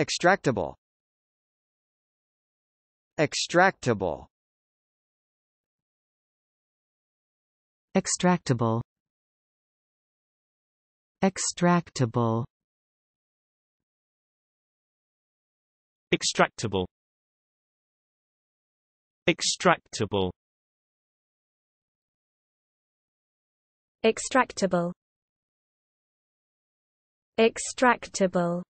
Extractable Extractable Extractable Extractable Extractable Extractable Extractable Extractable